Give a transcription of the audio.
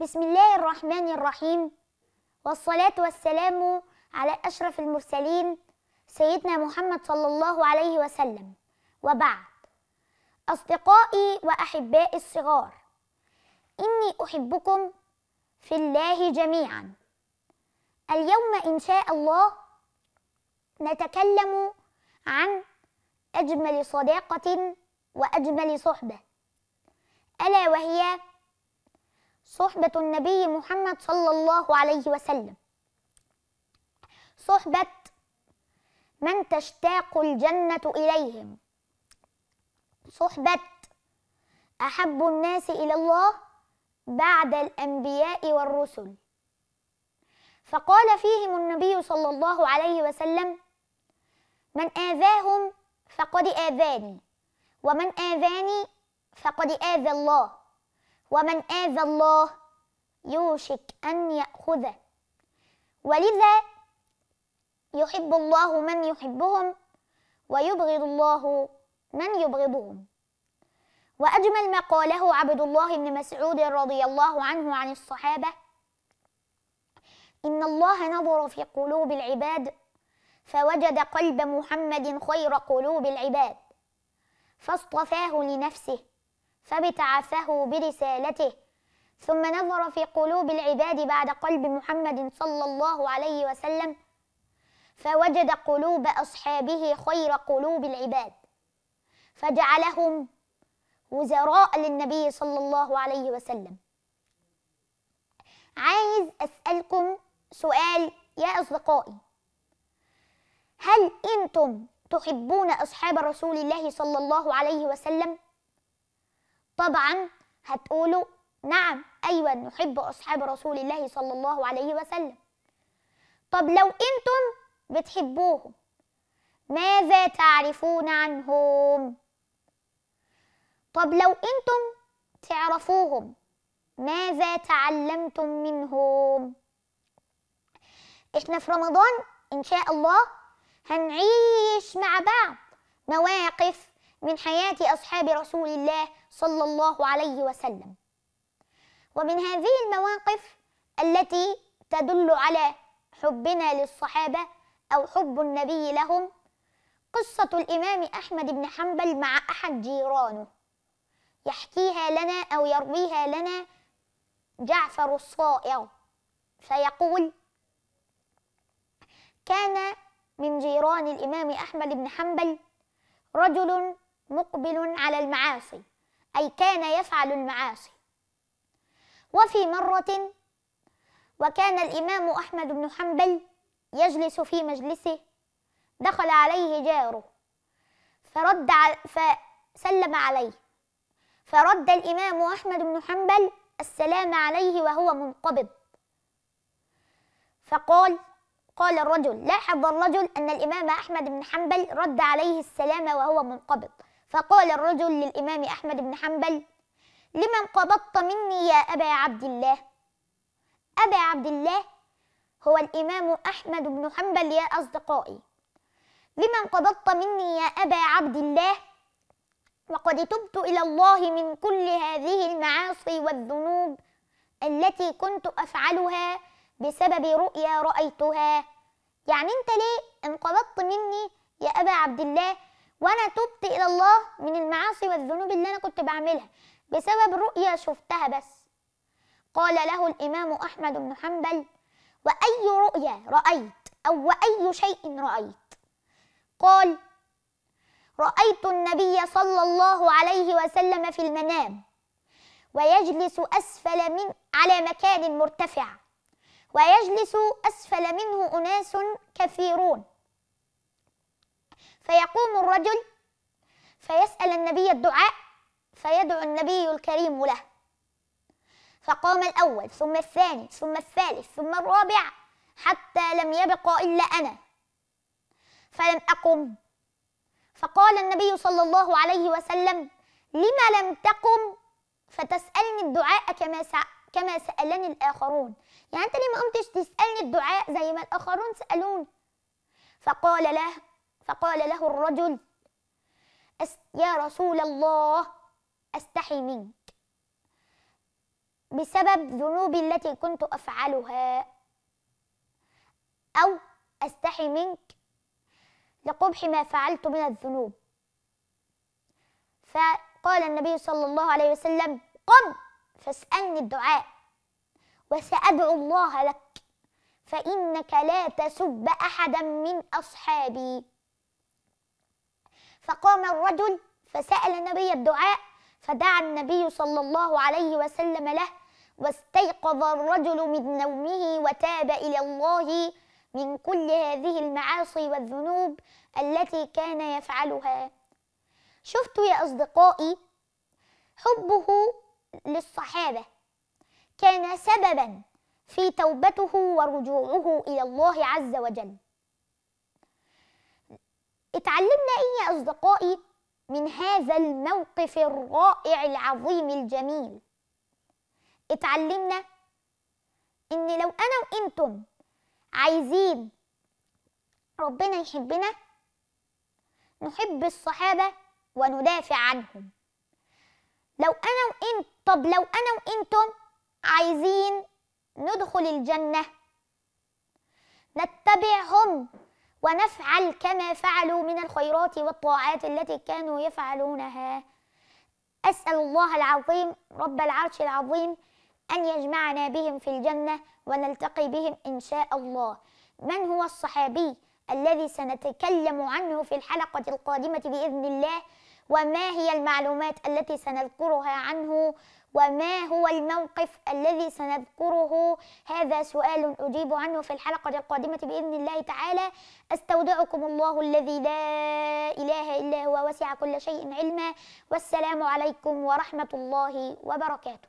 بسم الله الرحمن الرحيم والصلاة والسلام على أشرف المرسلين سيدنا محمد صلى الله عليه وسلم وبعد أصدقائي وأحبائي الصغار إني أحبكم في الله جميعا اليوم إن شاء الله نتكلم عن أجمل صداقة وأجمل صحبة ألا وهي صحبة النبي محمد صلى الله عليه وسلم صحبة من تشتاق الجنة إليهم صحبة أحب الناس إلى الله بعد الأنبياء والرسل فقال فيهم النبي صلى الله عليه وسلم من آذاهم فقد آذاني ومن آذاني فقد آذى الله ومن آذى الله يوشك أن يأخذه ولذا يحب الله من يحبهم ويبغض الله من يبغضهم وأجمل ما قاله عبد الله بن مسعود رضي الله عنه عن الصحابة إن الله نظر في قلوب العباد فوجد قلب محمد خير قلوب العباد فاصطفاه لنفسه فبت برسالته ثم نظر في قلوب العباد بعد قلب محمد صلى الله عليه وسلم فوجد قلوب أصحابه خير قلوب العباد فجعلهم وزراء للنبي صلى الله عليه وسلم عايز أسألكم سؤال يا أصدقائي هل أنتم تحبون أصحاب رسول الله صلى الله عليه وسلم؟ طبعا هتقولوا نعم أيوة نحب أصحاب رسول الله صلى الله عليه وسلم طب لو أنتم بتحبوهم ماذا تعرفون عنهم؟ طب لو أنتم تعرفوهم ماذا تعلمتم منهم؟ إحنا في رمضان إن شاء الله هنعيش مع بعض مواقف من حياة أصحاب رسول الله صلى الله عليه وسلم ومن هذه المواقف التي تدل على حبنا للصحابة أو حب النبي لهم قصة الإمام أحمد بن حنبل مع أحد جيرانه يحكيها لنا أو يرويها لنا جعفر الصائغ فيقول كان من جيران الإمام أحمد بن حنبل رجل مقبل على المعاصي أي كان يفعل المعاصي وفي مرة وكان الإمام أحمد بن حنبل يجلس في مجلسه دخل عليه جاره فرد فسلم عليه فرد الإمام أحمد بن حنبل السلام عليه وهو منقبض فقال قال الرجل لاحظ الرجل أن الإمام أحمد بن حنبل رد عليه السلام وهو منقبض فقال الرجل للإمام أحمد بن حنبل لمن قبضت مني يا أبا عبد الله أبا عبد الله هو الإمام أحمد بن حنبل يا أصدقائي لمن قبضت مني يا أبا عبد الله وقد تبت إلى الله من كل هذه المعاصي والذنوب التي كنت أفعلها بسبب رؤيا رأيتها يعني أنت ليه انقبضت مني يا أبا عبد الله وانا تبت الى الله من المعاصي والذنوب اللي انا كنت بعملها بسبب رؤيا شفتها بس قال له الامام احمد بن حنبل واي رؤيا رايت او واي شيء رايت قال رايت النبي صلى الله عليه وسلم في المنام ويجلس اسفل من على مكان مرتفع ويجلس اسفل منه اناس كثيرون فيقوم الرجل فيسأل النبي الدعاء فيدعو النبي الكريم له فقام الأول ثم الثاني ثم الثالث ثم الرابع حتى لم يبق إلا أنا فلم أقم فقال النبي صلى الله عليه وسلم لما لم تقم فتسألني الدعاء كما كما سألني الآخرون يعني أنت ليه ما قمتش تسألني الدعاء زي ما الآخرون سألوني فقال له فقال له الرجل يا رسول الله أستحي منك بسبب ذنوبي التي كنت أفعلها أو أستحي منك لقبح ما فعلت من الذنوب فقال النبي صلى الله عليه وسلم قم فاسألني الدعاء وسأدعو الله لك فإنك لا تسب أحدا من أصحابي فقام الرجل فسأل النبي الدعاء فدعا النبي صلى الله عليه وسلم له واستيقظ الرجل من نومه وتاب إلى الله من كل هذه المعاصي والذنوب التي كان يفعلها شفت يا أصدقائي حبه للصحابة كان سببا في توبته ورجوعه إلى الله عز وجل اتعلمنا ايه يا اصدقائي من هذا الموقف الرائع العظيم الجميل اتعلمنا ان لو انا وانتم عايزين ربنا يحبنا نحب الصحابه وندافع عنهم لو انا وانت طب لو انا وانتم عايزين ندخل الجنه نتبعهم ونفعل كما فعلوا من الخيرات والطاعات التي كانوا يفعلونها أسأل الله العظيم رب العرش العظيم أن يجمعنا بهم في الجنة ونلتقي بهم إن شاء الله من هو الصحابي الذي سنتكلم عنه في الحلقة القادمة بإذن الله وما هي المعلومات التي سنذكرها عنه وما هو الموقف الذي سنذكره هذا سؤال أجيب عنه في الحلقة القادمة بإذن الله تعالى أستودعكم الله الذي لا إله إلا هو وسع كل شيء علما والسلام عليكم ورحمة الله وبركاته